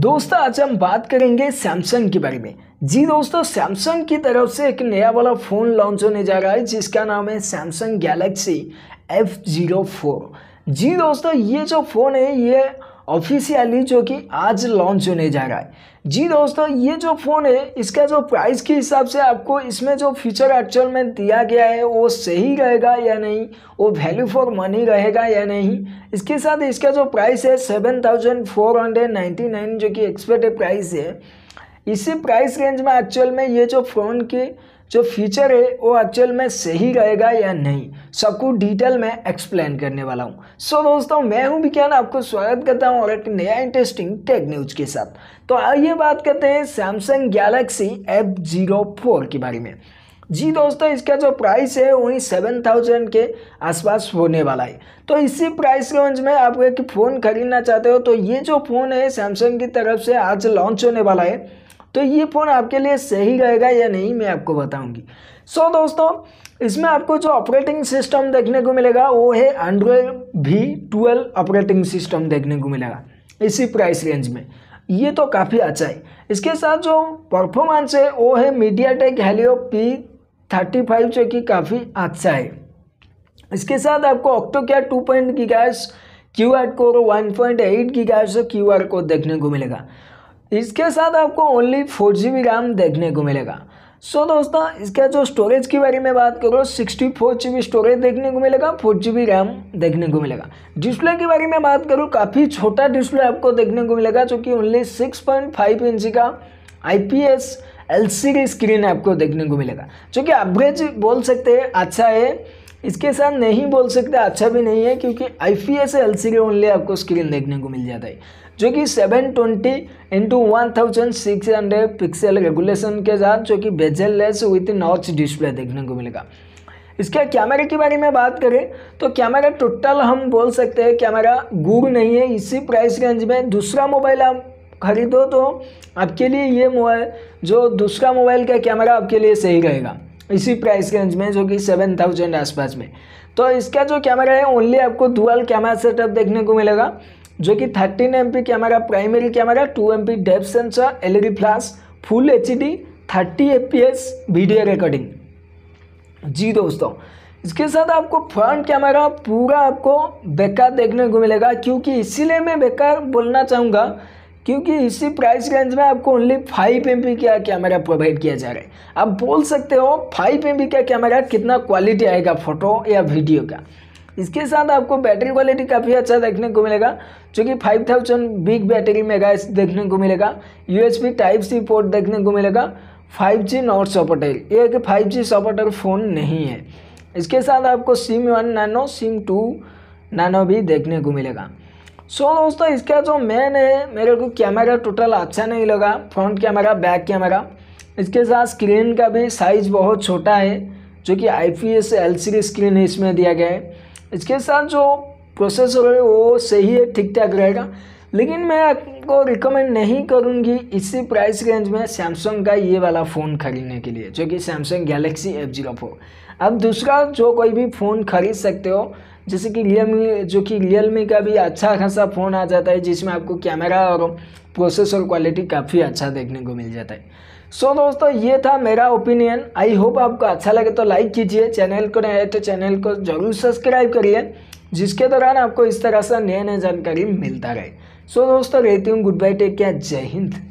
दोस्तों आज हम बात करेंगे सैमसंग के बारे में जी दोस्तों सैमसंग की तरफ से एक नया वाला फ़ोन लॉन्च होने जा रहा है जिसका नाम है Samsung Galaxy F zero four G दोस्तों ये जो फ़ोन है ये ऑफिशियली जो कि आज लॉन्च होने जा रहा है जी दोस्तों ये जो फ़ोन है इसका जो प्राइस के हिसाब से आपको इसमें जो फीचर एक्चुअल में दिया गया है वो सही रहेगा या नहीं वो वैल्यू फॉर मनी रहेगा या नहीं इसके साथ इसका जो प्राइस है seven thousand four hundred ninety nine जो कि एक्सपेक्टेड प्राइस है इसी प्राइस रेंज में एक्चुअल में ये जो फ़ोन के जो फीचर है वो एक्चुअल में सही रहेगा या नहीं सबको डिटेल में एक्सप्लेन करने वाला हूँ सो so, दोस्तों मैं हूँ विज्ञान आपको स्वागत करता हूँ और एक नया इंटरेस्टिंग टेक न्यूज के साथ तो आइए बात करते हैं Samsung Galaxy F zero four के बारे में जी दोस्तों इसका जो प्राइस है वही सेवन थाउजेंड के आसपास होने वाला है तो इसी प्राइस रेंज में आप एक फ़ोन खरीदना चाहते हो तो ये जो फ़ोन है सैमसंग की तरफ से आज लॉन्च होने वाला है तो ये फ़ोन आपके लिए सही रहेगा या नहीं मैं आपको बताऊंगी सो so, दोस्तों इसमें आपको जो ऑपरेटिंग सिस्टम देखने को मिलेगा वो है एंड्रॉयड भी ट्वेल्व ऑपरेटिंग सिस्टम देखने को मिलेगा इसी प्राइस रेंज में ये तो काफ़ी अच्छा है इसके साथ जो परफॉर्मेंस है वो है MediaTek Helio P thirty five जो कि काफ़ी अच्छा है इसके साथ आपको ऑक्टो क्या टू पॉइंट की gas Q R code one point eight की गैस क्यू आर कोड देखने को मिलेगा इसके साथ आपको only four G B RAM देखने को मिलेगा सो so दोस्तों इसका जो स्टोरेज के बारे में बात करो sixty four G B storage देखने को मिलेगा फोर जी बी रैम देखने को मिलेगा डिस्प्ले के बारे में बात करूँ काफ़ी छोटा डिस्प्ले आपको देखने को मिलेगा जो कि only six point five inch का I P S L C की स्क्रीन आपको देखने को मिलेगा जो कि एवरेज बोल सकते हैं अच्छा है इसके साथ नहीं बोल सकते अच्छा भी नहीं है क्योंकि I P S L C only आपको स्क्रीन देखने को मिल जाता है जो कि 720 twenty into one thousand six hundred pixel regulation के साथ जो कि bezel less with notch display देखने को मिलेगा इसके कैमरे के बारे में बात करें तो कैमरा टोटल हम बोल सकते हैं कैमरा गुर नहीं है इसी प्राइस रेंज में दूसरा मोबाइल आप खरीदो तो आपके लिए ये मोबाइल जो दूसरा मोबाइल का कैमरा आपके लिए सही रहेगा इसी प्राइस रेंज में जो कि सेवन थाउजेंड आसपास में तो इसका जो कैमरा है ओनली आपको डुअल कैमरा सेटअप देखने को मिलेगा जो कि thirteen M P camera primary camera two M P depth sensor L E D flash full H D thirty A P S video recording जी दोस्तों इसके साथ आपको फ्रंट कैमरा पूरा आपको बेकार देखने को मिलेगा क्योंकि इसीलिए मैं बेकार बोलना चाहूँगा क्योंकि इसी प्राइस रेंज में आपको ओनली फाइव एम का कैमरा प्रोवाइड किया जा रहा है आप बोल सकते हो फाइव एम का कैमरा कितना क्वालिटी आएगा फोटो या वीडियो का इसके साथ आपको बैटरी क्वालिटी काफ़ी अच्छा देखने को मिलेगा जो five 5000 thousand big battery mega देखने को मिलेगा यूएसबी टाइप सी पोर्ट देखने को मिलेगा 5G जी नॉट सपोर्टेड ये कि फाइव जी सपोर्टेड फ़ोन नहीं है इसके साथ आपको SIM one nano SIM two nano भी देखने को मिलेगा सो so, दोस्तों इसका जो मेन है मेरे को कैमरा टोटल अच्छा नहीं लगा फ्रंट कैमरा बैक कैमरा इसके साथ स्क्रीन का भी साइज़ बहुत छोटा है जो कि I P S L C screen इसमें दिया गया है इसके साथ जो प्रोसेसर है वो सही है ठीक ठाक रहेगा लेकिन मैं आपको रिकमेंड नहीं करूँगी इसी प्राइस रेंज में सैमसंग का ये वाला फ़ोन ख़रीदने के लिए जो कि Samsung Galaxy F zero four अब दूसरा जो कोई भी फ़ोन ख़रीद सकते हो जैसे कि रियलमी जो कि रियलमी का भी अच्छा खासा फ़ोन आ जाता है जिसमें आपको कैमरा और प्रोसेसर क्वालिटी काफ़ी अच्छा देखने को मिल जाता है सो so, दोस्तों ये था मेरा ओपिनियन आई होप आपको अच्छा लगे तो लाइक कीजिए चैनल को नए तो चैनल को जरूर सब्सक्राइब करिए जिसके दौरान आपको इस तरह से नए नए जानकारी मिलता रहे सो दोस्तों रहती हूँ गुड बाय टेक केयर जय हिंद